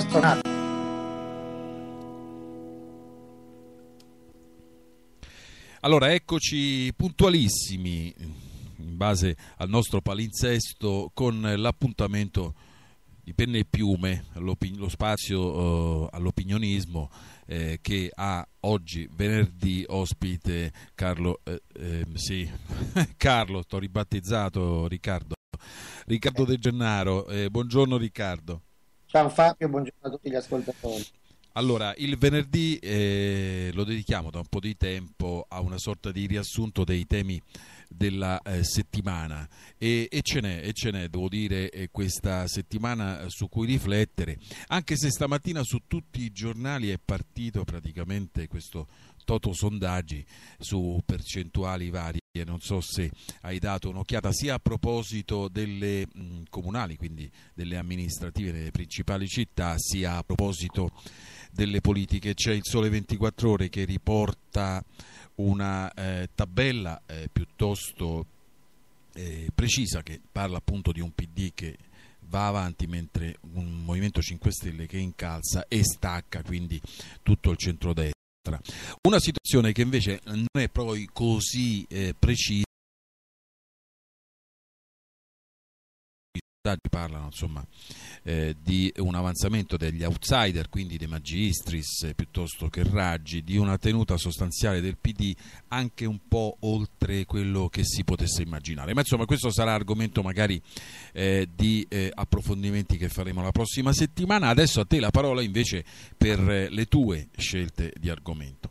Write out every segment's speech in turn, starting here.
stonato. Allora, eccoci puntualissimi in base al nostro palinsesto con l'appuntamento di penne e piume, lo spazio eh, all'opinionismo eh, che ha oggi venerdì ospite Carlo, eh, ehm, sì, Carlo, sto ribattezzato Riccardo, Riccardo De Gennaro, eh, buongiorno Riccardo. Ciao Fabio, buongiorno a tutti gli ascoltatori. Allora, il venerdì eh, lo dedichiamo da un po' di tempo a una sorta di riassunto dei temi della eh, settimana e, e, ce n'è, e ce n'è, devo dire, eh, questa settimana eh, su cui riflettere, anche se stamattina su tutti i giornali è partito praticamente questo toto sondaggi su percentuali varie non so se hai dato un'occhiata sia a proposito delle mh, mm, comunali, quindi delle amministrative nelle principali città, sia a proposito delle politiche. C'è il Sole 24 Ore che riporta una eh, tabella eh, piuttosto eh, precisa che parla appunto di un PD che va avanti mentre un Movimento 5 Stelle che incalza e stacca quindi tutto il centrodestra. Una situazione che invece non è poi così eh, precisa sondaggi parlano insomma, eh, di un avanzamento degli outsider, quindi dei magistris eh, piuttosto che raggi, di una tenuta sostanziale del PD anche un po' oltre quello che si potesse immaginare. Ma insomma questo sarà argomento magari eh, di eh, approfondimenti che faremo la prossima settimana. Adesso a te la parola invece per eh, le tue scelte di argomento.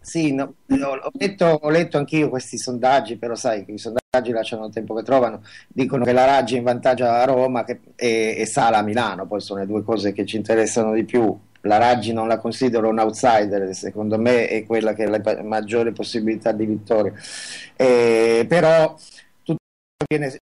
Sì, no, ho letto, ho letto anch'io questi sondaggi, però sai che i sondaggi Raggi lasciano il tempo che trovano, dicono che la Raggi è in vantaggio a Roma che, e, e, Sala a Milano, poi sono le due cose che ci interessano di più. La Raggi non la considero un outsider, secondo me è quella che ha la maggiore possibilità di vittoria. Eh, però tutto viene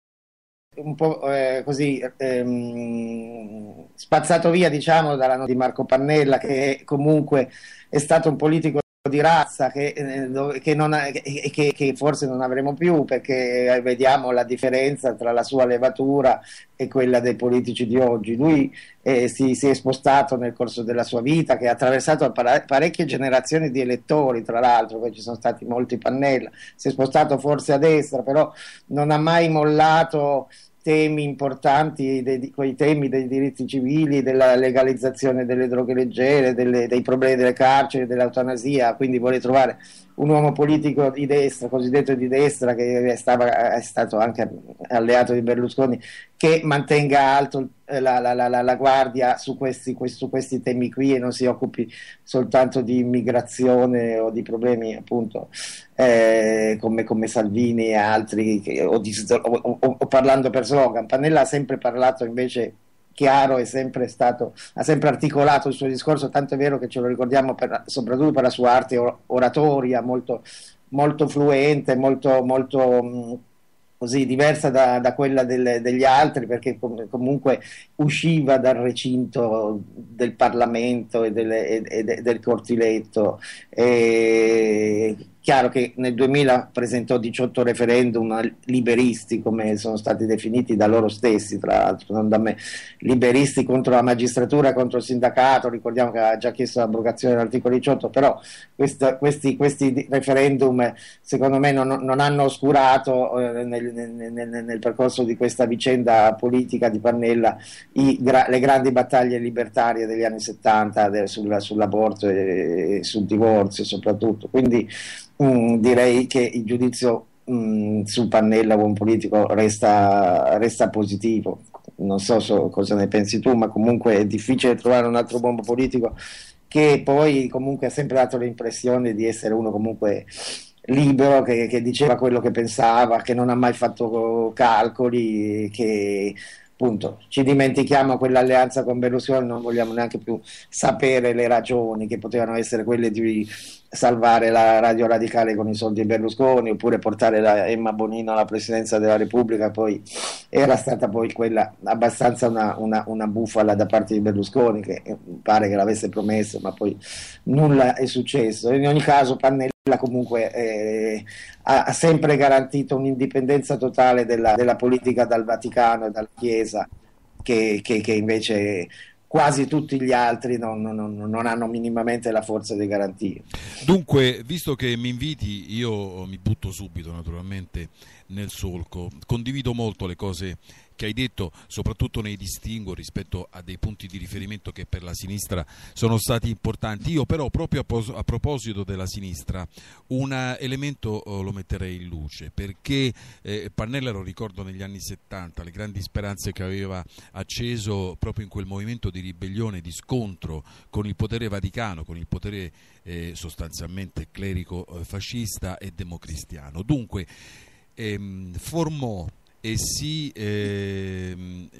un po' eh, così ehm, spazzato via diciamo dalla nota di Marco Pannella che comunque è stato un politico di razza che, eh, che, non, che, che, forse non avremo più perché eh, vediamo la differenza tra la sua levatura e quella dei politici di oggi. Lui eh, si, si, è spostato nel corso della sua vita, che ha attraversato parecchie generazioni di elettori, tra l'altro, poi ci sono stati molti pannella, si è spostato forse a destra, però non ha mai mollato temi importanti, dei, quei temi dei diritti civili, della legalizzazione delle droghe leggere, delle, dei problemi delle carceri, dell'eutanasia, quindi vorrei trovare un uomo politico di destra, cosiddetto di destra, che stava, è stato anche alleato di Berlusconi, che mantenga alto eh, la, la, la, la guardia su questi, su questi, temi qui e non si occupi soltanto di immigrazione o di problemi appunto eh, come, come, Salvini e altri, che, o, di, o, o, o parlando per slogan. Pannella ha sempre parlato invece chiaro e sempre stato, ha sempre articolato il suo discorso, tanto è vero che ce lo ricordiamo per, soprattutto per la sua arte oratoria molto, molto fluente, molto, molto mm, così diversa da, da quella delle, degli altri perché com- comunque usciva dal recinto del Parlamento e, delle, e, e del cortiletto. E chiaro che nel 2000 presentò 18 referendum liberisti, come sono stati definiti da loro stessi, tra l'altro, non da me, liberisti contro la magistratura, contro il sindacato, ricordiamo che aveva già chiesto l'abrogazione dell'articolo 18, però questa, questi, questi, referendum secondo me non, non hanno oscurato eh, nel, nel, nel, percorso di questa vicenda politica di Pannella i, le grandi battaglie libertarie degli anni 70 de, sull'aborto e, e sul divorzio soprattutto. Quindi mh, mm, direi che il giudizio mh, mm, su Pannella buon politico resta, resta positivo non so, so cosa ne pensi tu ma comunque è difficile trovare un altro buon politico che poi comunque ha sempre dato l'impressione di essere uno comunque libero che, che, diceva quello che pensava, che non ha mai fatto calcoli, che appunto ci dimentichiamo quell'alleanza con Berlusconi, non vogliamo neanche più sapere le ragioni che potevano essere quelle di salvare la radio radicale con i soldi di Berlusconi oppure portare la Emma Bonino alla presidenza della Repubblica poi era stata poi quella abbastanza una, una, una bufala da parte di Berlusconi che eh, pare che l'avesse promesso ma poi nulla è successo in ogni caso Pannella comunque eh, ha sempre garantito un'indipendenza totale della, della politica dal Vaticano e dalla Chiesa che, che, che invece quasi tutti gli altri non, non, non, hanno minimamente la forza di garantire. Dunque, visto che mi inviti, io mi butto subito naturalmente nel solco, condivido molto le cose che hai detto, soprattutto nei distinguo rispetto a dei punti di riferimento che per la sinistra sono stati importanti. Io però proprio a, proposito della sinistra un elemento oh, lo metterei in luce perché eh, Pannella lo ricordo negli anni 70, le grandi speranze che aveva acceso proprio in quel movimento di ribellione, di scontro con il potere vaticano, con il potere eh, sostanzialmente clerico eh, fascista e democristiano. Dunque ehm, formò e si, eh,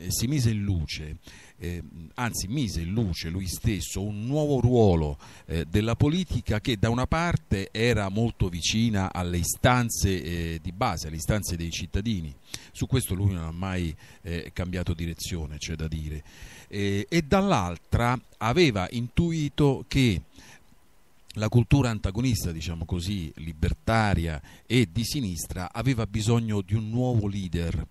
si mise in luce, eh, anzi mise in luce lui stesso un nuovo ruolo eh, della politica che da una parte era molto vicina alle istanze eh, di base, alle istanze dei cittadini, su questo lui non ha mai eh, cambiato direzione, c'è da dire, e dall'altra aveva intuito che la cultura antagonista, diciamo così, libertaria e di sinistra aveva bisogno di un nuovo leader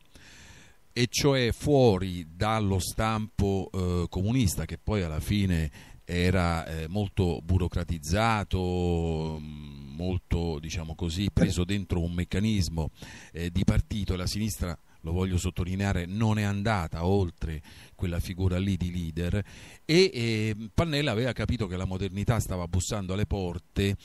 e cioè fuori dallo stampo eh, comunista che poi alla fine era eh, molto burocratizzato, molto diciamo così, preso dentro un meccanismo eh, di partito la sinistra lo voglio sottolineare, non è andata oltre quella figura lì di leader e eh, Pannella aveva capito che la modernità stava bussando alle porte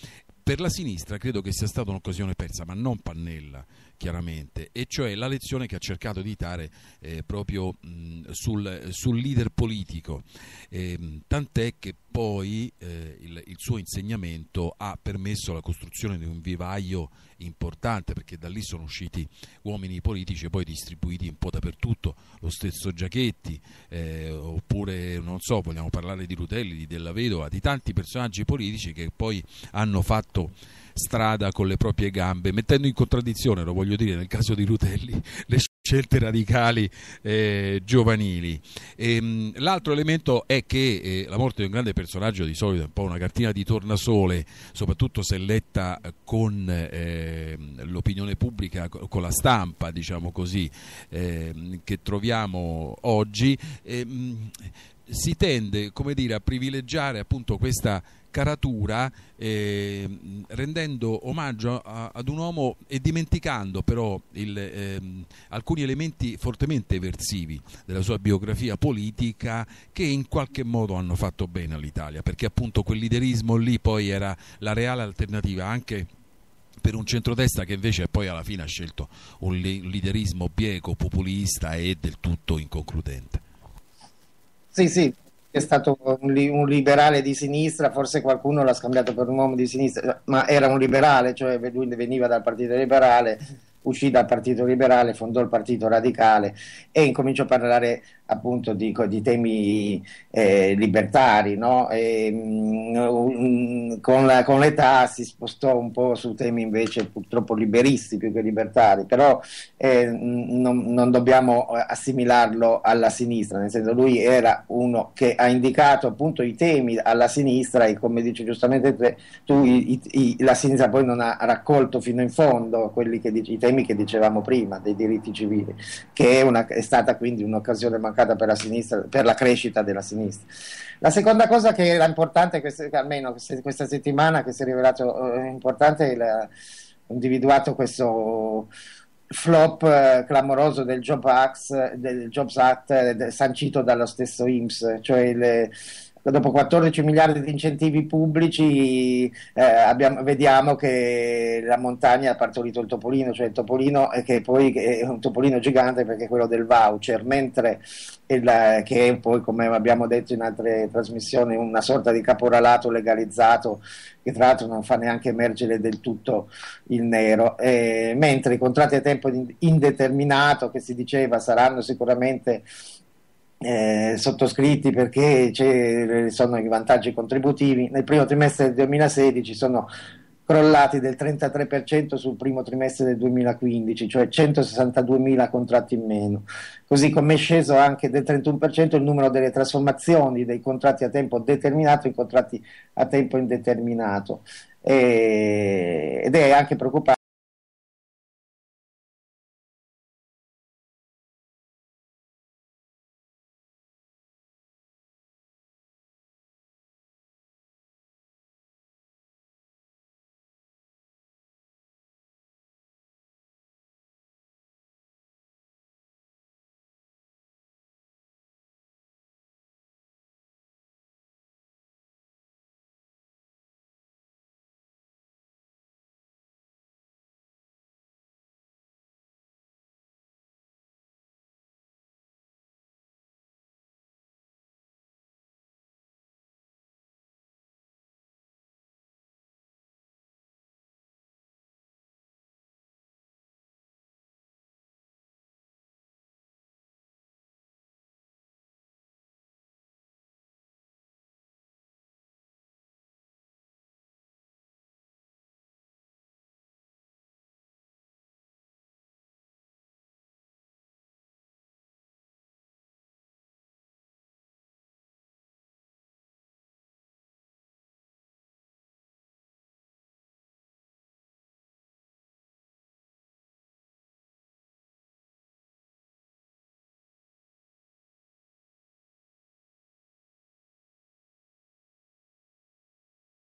per la sinistra credo che sia stata un'occasione persa, ma non Pannella, chiaramente, e cioè la lezione che ha cercato di dare eh, proprio mh, sul, sul, leader politico, eh, tant'è che poi eh, il, il, suo insegnamento ha permesso la costruzione di un vivaio importante, perché da lì sono usciti uomini politici e poi distribuiti un po' dappertutto, lo stesso Giachetti, eh, oppure non so, vogliamo parlare di Rutelli, di Della Vedova, di tanti personaggi politici che poi hanno fatto strada con le proprie gambe, mettendo in contraddizione, lo voglio dire nel caso di Rutelli, le scelte radicali eh, giovanili. E, ehm, l'altro elemento è che eh, la morte di un grande personaggio di solito è un po' una cartina di tornasole, soprattutto se letta con eh, l'opinione pubblica, con la stampa, diciamo così, ehm, che troviamo oggi ehm, si tende dire, a privilegiare appunto questa caratura eh, rendendo omaggio a, ad un uomo e dimenticando però il, ehm, alcuni elementi fortemente eversivi della sua biografia politica che in qualche modo hanno fatto bene all'Italia perché appunto quel liderismo lì poi era la reale alternativa anche per un centrodestra che invece poi alla fine ha scelto un liderismo bieco, populista e del tutto inconcludente. Sì, sì, è stato un, un, liberale di sinistra, forse qualcuno l'ha scambiato per un uomo di sinistra, ma era un liberale, cioè lui veniva dal Partito Liberale, uscì dal Partito Liberale, fondò il Partito Radicale e incominciò a parlare appunto dico, di temi eh, libertari, no? e, mh, mm, con, la, con, l'età si spostò un po' su temi invece purtroppo liberisti più che libertari, però eh, non, non, dobbiamo eh, assimilarlo alla sinistra, nel senso lui era uno che ha indicato appunto i temi alla sinistra e come dici giustamente te, tu i, i, la sinistra poi non ha raccolto fino in fondo quelli che, i temi che dicevamo prima dei diritti civili, che è, una, è stata quindi un'occasione mancata mancata per la, sinistra, per la crescita della sinistra. La seconda cosa che era importante, almeno questa settimana, che si è rivelato eh, importante, è la, individuato questo flop eh, clamoroso del, Job Act, del Jobs Act eh, sancito dallo stesso IMSS, cioè il dopo 14 miliardi di incentivi pubblici eh, abbiamo, vediamo che la montagna ha partorito il topolino, cioè il topolino che poi è un topolino gigante perché è quello del voucher, mentre il, che è poi come abbiamo detto in altre trasmissioni una sorta di caporalato legalizzato che tra l'altro non fa neanche emergere del tutto il nero, eh, mentre i contratti a tempo indeterminato che si diceva saranno sicuramente eh, sottoscritti perché ci sono i vantaggi contributivi. Nel primo trimestre del 2016 sono crollati del 33% sul primo trimestre del 2015, cioè 162.000 contratti in meno. Così come è sceso anche del 31% il numero delle trasformazioni dei contratti a tempo determinato in contratti a tempo indeterminato. E, ed è anche preoccupante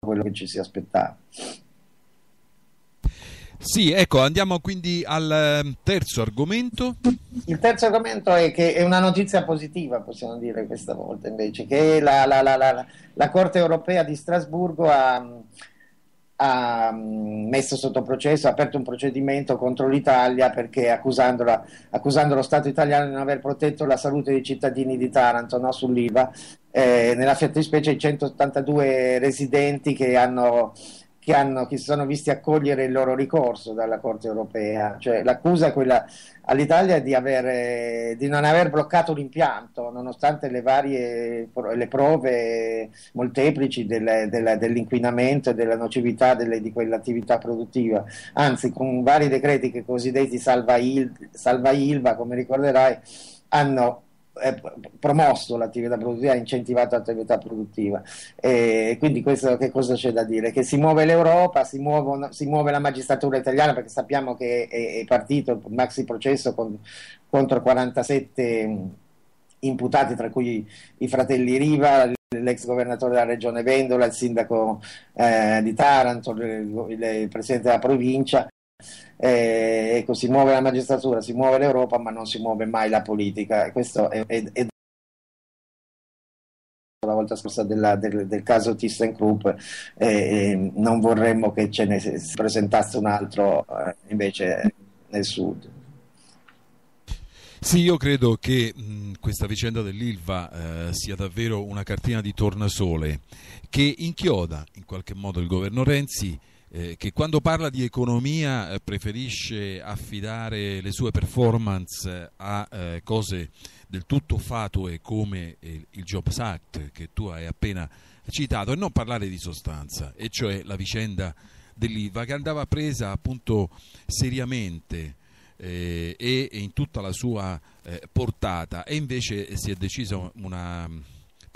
quello che ci si aspettava. Sì, ecco, andiamo quindi al ehm, terzo argomento. Il terzo argomento è che è una notizia positiva, possiamo dire questa volta invece, che la, la, la, la Corte europea di Strasburgo ha, ha mm, messo sotto processo, ha aperto un procedimento contro l'Italia perché accusando lo Stato italiano di non aver protetto la salute dei cittadini di Taranto no, sull'IVA, eh, nella fattispecie i 182 residenti che hanno che, hanno, che si sono visti accogliere il loro ricorso dalla Corte europea. Cioè, l'accusa è quella all'Italia di, aver, di non aver bloccato l'impianto, nonostante le varie le prove molteplici delle, della, dell'inquinamento e della nocività delle, di quell'attività produttiva. Anzi, con vari decreti che cosiddetti salva, il, salva Ilva, come ricorderai, hanno eh, promosso l'attività produttiva, ha incentivato l'attività produttiva. E quindi questo che cosa c'è da dire? Che si muove l'Europa, si, muovono, si muove la magistratura italiana perché sappiamo che è, è partito il maxi processo con, contro 47 imputati, tra cui i fratelli Riva, l'ex governatore della regione Vendola, il sindaco eh, di Taranto, il, il presidente della provincia eh, ecco, si muove la magistratura, si muove l'Europa, ma non si muove mai la politica. Questo è, è, è la volta scorsa della, del, del, caso ThyssenKrupp eh, non vorremmo che ce ne si presentasse un altro eh, invece nel sud. Sì, io credo che mh, questa vicenda dell'ILVA eh, sia davvero una cartina di tornasole che inchioda in qualche modo il governo Renzi eh, che quando parla di economia eh, preferisce affidare le sue performance eh, a eh, cose del tutto fatue come il Jobs Act che tu hai appena citato e non parlare di sostanza, e cioè la vicenda dell'IVA che andava presa appunto seriamente eh, e in tutta la sua portata e invece si è decisa una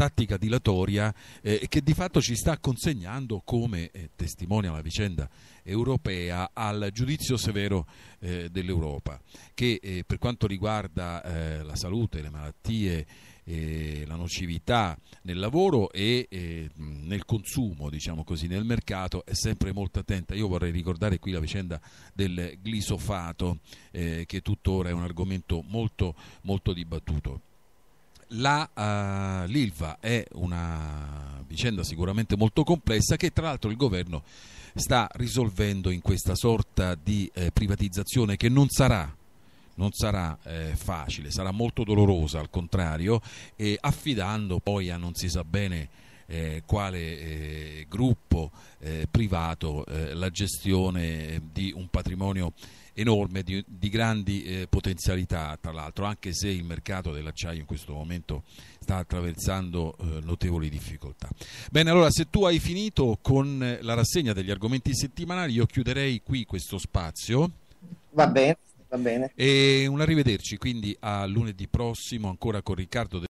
tattica dilatoria eh, che di fatto ci sta consegnando, come eh, testimonia la vicenda europea, al giudizio severo eh, dell'Europa, che eh, per quanto riguarda eh, la salute, le malattie, eh, la nocività nel lavoro e eh, nel consumo, diciamo così, nel mercato è sempre molto attenta. Io vorrei ricordare qui la vicenda del glisofato, eh, che tuttora è un argomento molto, molto dibattuto la, uh, l'ILVA è una vicenda sicuramente molto complessa che tra l'altro il governo sta risolvendo in questa sorta di eh, privatizzazione che non sarà non sarà eh, facile, sarà molto dolorosa al contrario, eh, affidando poi a non si sa bene eh, quale eh, gruppo eh, privato la gestione di un patrimonio enorme, di, di grandi eh, potenzialità tra l'altro, anche se il mercato dell'acciaio in questo momento sta attraversando eh, notevoli difficoltà. Bene, allora se tu hai finito con eh, la rassegna degli argomenti settimanali, io chiuderei qui questo spazio. Va bene, va bene. E un arrivederci quindi a lunedì prossimo ancora con Riccardo. De